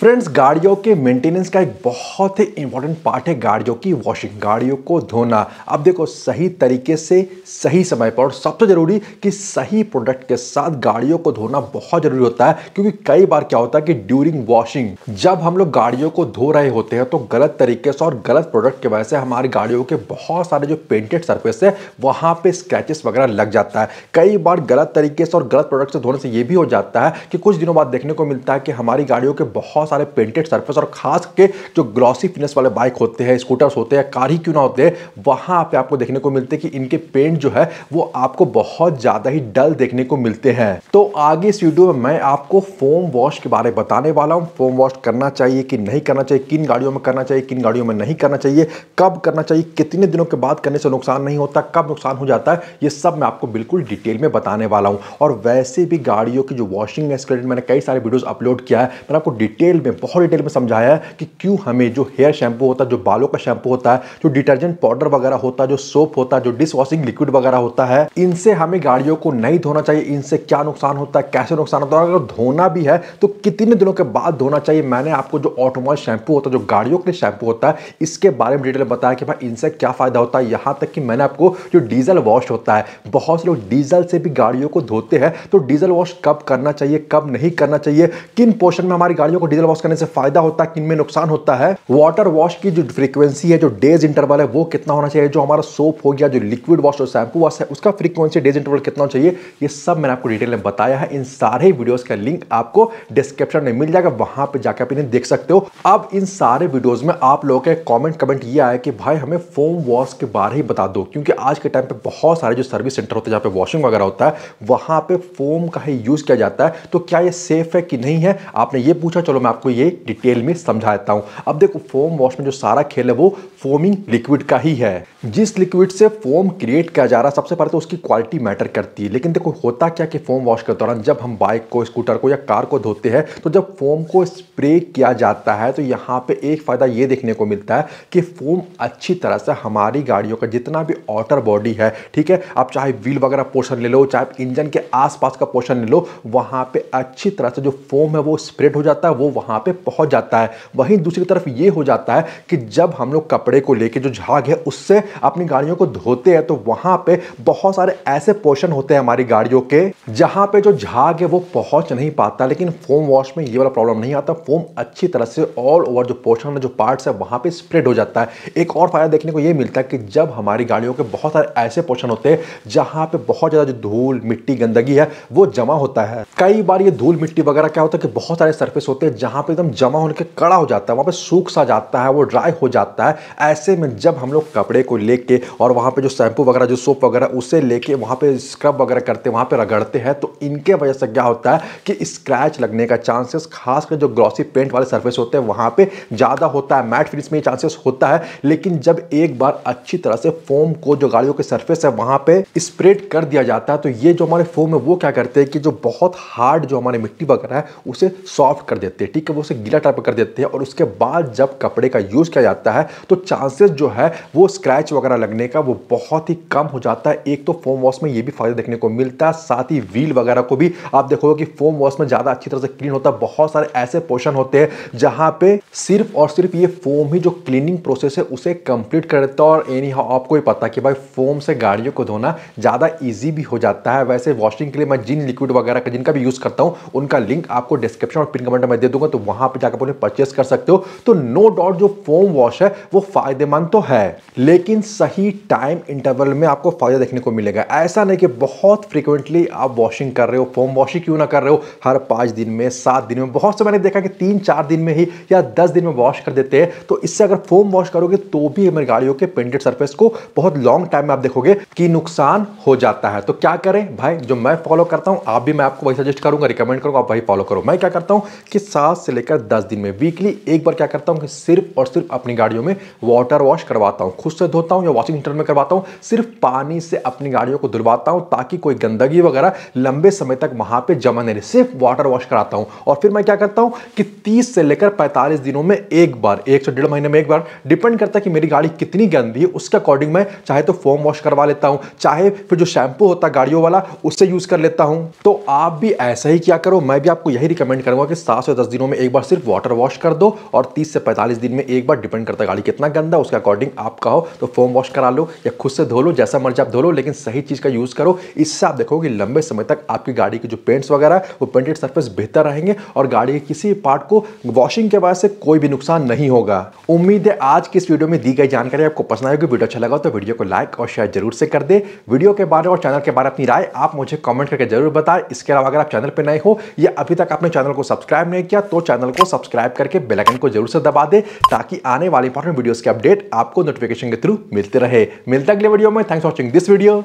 friends गाड़ियों के maintenance का एक बहुत ही इंपॉर्टेंट पार्ट है गाड़ियों की वॉशिंग गाड़ियों को धोना अब देखो सही तरीके से सही समय पर और सबसे ज़रूरी कि सही प्रोडक्ट के साथ गाड़ियों को धोना बहुत ज़रूरी होता है क्योंकि कई बार क्या होता है कि ड्यूरिंग वॉशिंग जब हम लोग गाड़ियों को धो रहे होते हैं तो गलत तरीके से और गलत प्रोडक्ट की वजह से हमारी गाड़ियों के बहुत सारे जो पेंटेड सर्फेस है वहाँ पर स्क्रैचेस वगैरह लग जाता है कई बार गलत तरीके से और गलत प्रोडक्ट से धोने से ये भी हो जाता है कि कुछ दिनों बाद देखने को मिलता है कि हमारी गाड़ियों के बहुत बहुत सारे पेंटेड सर्फेस और खास के जो ग्लॉसी फिनेस वाले बाइक होते हैं स्कूटर्स होते हैं कार ही क्यों ना होते हैं वहाँ पर आपको देखने को मिलते हैं कि इनके पेंट जो है वो आपको बहुत ज़्यादा ही डल देखने को मिलते हैं तो आगे इस वीडियो में मैं आपको फोम वॉश के बारे में बताने वाला हूँ फोम वॉश करना चाहिए कि नहीं करना चाहिए किन गाड़ियों में करना चाहिए किन गाड़ियों में नहीं करना चाहिए कब करना चाहिए कितने दिनों के बाद करने से नुकसान नहीं होता कब नुकसान हो जाता है ये सब मैं आपको बिल्कुल डिटेल में बताने वाला हूँ और वैसे भी गाड़ियों की जो वॉशिंग में मैंने कई सारे वीडियोज़ अपलोड किया है मैंने आपको डिटेल डिटेल में बहुत डिटेल में समझाया है कि क्यों हमें जो हेयर शैम्पू होता है जो बालों का शैम्पू होता है जो डिटर्जेंट पाउडर वगैरह होता है जो सोप होता है जो डिश वॉशिंग लिक्विड वगैरह होता है इनसे हमें गाड़ियों को नहीं धोना चाहिए इनसे क्या नुकसान होता है कैसे नुकसान होता है अगर धोना भी है तो कितने दिनों के बाद धोना चाहिए मैंने आपको जो ऑटोमोबाइल शैम्पू होता है जो गाड़ियों के शैम्पू होता है इसके बारे में डिटेल बताया कि भाई इनसे क्या फ़ायदा होता है यहाँ तक कि मैंने आपको जो डीजल वॉश होता है बहुत से लोग डीजल से भी गाड़ियों को धोते हैं तो डीजल वॉश कब करना चाहिए कब नहीं करना चाहिए किन पोर्शन में हमारी गाड़ियों को डीजल वॉश करने से फायदा होता है किन में नुकसान होता है वाटर वॉश की जो फ्रीक्वेंसी है जो डेज इंटरवल है वो कितना होना चाहिए जो हमारा सोप हो गया जो लिक्विड वॉश और शैम्पू वॉश है उसका फ्रीक्वेंसी डेज इंटरवल कितना होना चाहिए ये सब मैंने आपको डिटेल में बताया है इन सारे वीडियोज का लिंक आपको डिस्क्रिप्शन में मिल जाएगा वहां पर जाकर आप इन्हें देख सकते हो अब इन सारे वीडियोज में आप लोगों का कॉमेंट कमेंट ये आया कि भाई हमें फोम वॉश के बारे ही बता दो क्योंकि आज के टाइम पर बहुत सारे जो सर्विस सेंटर होते हैं जहाँ पे वॉशिंग वगैरह होता है वहां पर फोम का ही यूज़ किया जाता है तो क्या ये सेफ है कि नहीं है आपने ये पूछा चलो मैं आपको ये डिटेल में समझाता हूँ अब देखो फोम वॉश में जो सारा खेल है वो फोमिंग लिक्विड का ही है जिस लिक्विड से फोम क्रिएट किया जा रहा है सबसे पहले तो उसकी क्वालिटी मैटर करती है लेकिन देखो होता क्या कि फोम वॉश के दौरान जब हम बाइक को स्कूटर को या कार को धोते हैं तो जब फोम को स्प्रे किया जाता है तो यहाँ पे एक फ़ायदा ये देखने को मिलता है कि फोम अच्छी तरह से हमारी गाड़ियों का जितना भी आउटर बॉडी है ठीक है आप चाहे व्हील वगैरह पोर्शन ले लो चाहे इंजन के आसपास का पोर्शन ले लो वहाँ पर अच्छी तरह से जो फोम है वो स्प्रेड हो जाता है वो वहां पे पहुंच जाता है वहीं दूसरी तरफ ये हो जाता है कि जब हम लोग कपड़े को लेके जो झाग है उससे अपनी गाड़ियों को धोते हैं तो वहां पे बहुत सारे ऐसे पोर्शन होते हैं हमारी गाड़ियों के जहां पे जो झाग है वो पहुंच नहीं पाता लेकिन फोम वॉश में ये वाला प्रॉब्लम नहीं आता फोम अच्छी तरह से ऑल ओवर जो पोर्शन जो पार्ट है वहां पर स्प्रेड हो जाता है एक और फायदा देखने को यह मिलता है कि जब हमारी गाड़ियों के बहुत सारे ऐसे पोर्शन होते हैं जहां पर बहुत ज़्यादा जो धूल मिट्टी गंदगी है वो जमा होता है कई बार ये धूल मिट्टी वगैरह क्या होता है कि बहुत सारे सर्फेस होते हैं जहां यहाँ पे एकदम जमा होने के कड़ा हो जाता है वहाँ पे सूख सा जाता है वो ड्राई हो जाता है ऐसे में जब हम लोग कपड़े को लेके और वहाँ पे जो शैम्पू वगैरह जो सोप वगैरह उसे लेके वहाँ पे स्क्रब वगैरह करते वहाँ पे रगड़ते हैं तो इनके वजह से क्या होता है कि स्क्रैच लगने का चांसेस खासकर जो ग्लॉसी पेंट वाले सर्फेस होते हैं वहाँ पर ज़्यादा होता है मैट फिनिश में चांसेस होता है लेकिन जब एक बार अच्छी तरह से फोम को जो गाड़ियों के सर्फेस है वहाँ पर स्प्रेड कर दिया जाता है तो ये जो हमारे फोम है वो क्या करते हैं कि जो बहुत हार्ड जो हमारी मिट्टी वगैरह है उसे सॉफ्ट कर देते हैं ठीक कि वो उसे गीला टाइप कर देते हैं और उसके बाद जब कपड़े का यूज़ किया जाता है तो चांसेस जो है वो स्क्रैच वगैरह लगने का वो बहुत ही कम हो जाता है एक तो फोम वॉश में ये भी फ़ायदा देखने को मिलता है साथ ही व्हील वगैरह को भी आप देखोगे कि फोम वॉश में ज़्यादा अच्छी तरह से क्लीन होता है बहुत सारे ऐसे पोर्शन होते हैं जहाँ पर सिर्फ और सिर्फ ये फोम ही जो क्लीनिंग प्रोसेस है उसे कंप्लीट कर देता है और एनी हाउ आपको ही पता कि भाई फोम से गाड़ियों को धोना ज़्यादा ईजी भी हो जाता है वैसे वॉशिंग के लिए मैं जिन लिक्विड वगैरह का जिनका भी यूज़ करता हूँ उनका लिंक आपको डिस्क्रिप्शन और पिन कमेंट में दे दूंगा होगा तो वहां पर जाकर परचेस कर सकते हो तो नो डाउट जो फोम वॉश है वो फायदेमंद तो है लेकिन सही टाइम इंटरवल में आपको फायदा देखने को मिलेगा ऐसा नहीं कि बहुत फ्रिक्वेंटली आप वॉशिंग कर रहे हो फोम वॉशिंग क्यों ना कर रहे हो हर पांच दिन में सात दिन में बहुत से मैंने देखा कि तीन चार दिन में ही या दस दिन में वॉश कर देते हैं तो इससे अगर फोम वॉश करोगे तो भी हमारी गाड़ियों के पेंटेड सर्फेस को बहुत लॉन्ग टाइम में आप देखोगे कि नुकसान हो जाता है तो क्या करें भाई जो मैं फॉलो करता हूं आप भी मैं आपको वही सजेस्ट करूंगा रिकमेंड करूंगा आप वही फॉलो करो मैं क्या करता हूं कि सात पाँच से लेकर दस दिन में वीकली एक बार क्या करता हूँ कि सिर्फ और सिर्फ अपनी गाड़ियों में वाटर वॉश करवाता हूँ खुद से धोता हूँ या वॉशिंग सेंटर में करवाता हूँ सिर्फ पानी से अपनी गाड़ियों को धुलवाता हूँ ताकि कोई गंदगी वगैरह लंबे समय तक वहाँ पर जमा नहीं रहे सिर्फ वाटर वॉश कराता हूँ और फिर मैं क्या करता हूँ कि तीस से लेकर पैंतालीस दिनों में एक बार एक से डेढ़ महीने में एक बार डिपेंड करता है कि मेरी गाड़ी कितनी गंदी है उसके अकॉर्डिंग मैं चाहे तो फोम वॉश करवा लेता हूँ चाहे फिर जो शैम्पू होता है गाड़ियों वाला उससे यूज़ कर लेता हूँ तो आप भी ऐसा ही क्या करो मैं भी आपको यही रिकमेंड करूँगा कि सात से दस दिनों दिनों में एक बार सिर्फ वाटर वॉश कर दो और 30 से 45 दिन में एक बार डिपेंड करता है गाड़ी कितना गंदा उसके अकॉर्डिंग आप कहो तो फोम वॉश करा लो या खुद से धो लो जैसा मर्जी आप धो लो लेकिन सही चीज़ का यूज़ करो इससे आप देखो कि लंबे समय तक आपकी गाड़ी के जो पेंट्स वगैरह वो पेंटेड सर्फेस बेहतर रहेंगे और गाड़ी के किसी पार्ट को वॉशिंग के बाद से कोई भी नुकसान नहीं होगा उम्मीद है आज की इस वीडियो में दी गई जानकारी आपको पसंद आएगी वीडियो अच्छा लगा तो वीडियो को लाइक और शेयर जरूर से कर दे वीडियो के बारे और चैनल के बारे में अपनी राय आप मुझे कमेंट करके जरूर बताएं इसके अलावा अगर आप चैनल पर नए हो या अभी तक आपने चैनल को सब्सक्राइब नहीं किया तो तो चैनल को सब्सक्राइब करके बेलाइकन को जरूर से दबा दे ताकि आने वाले इंपॉर्टेंट वीडियोस के अपडेट आपको नोटिफिकेशन के थ्रू मिलते रहे मिलता अगले वीडियो में thanks watching this video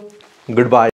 good bye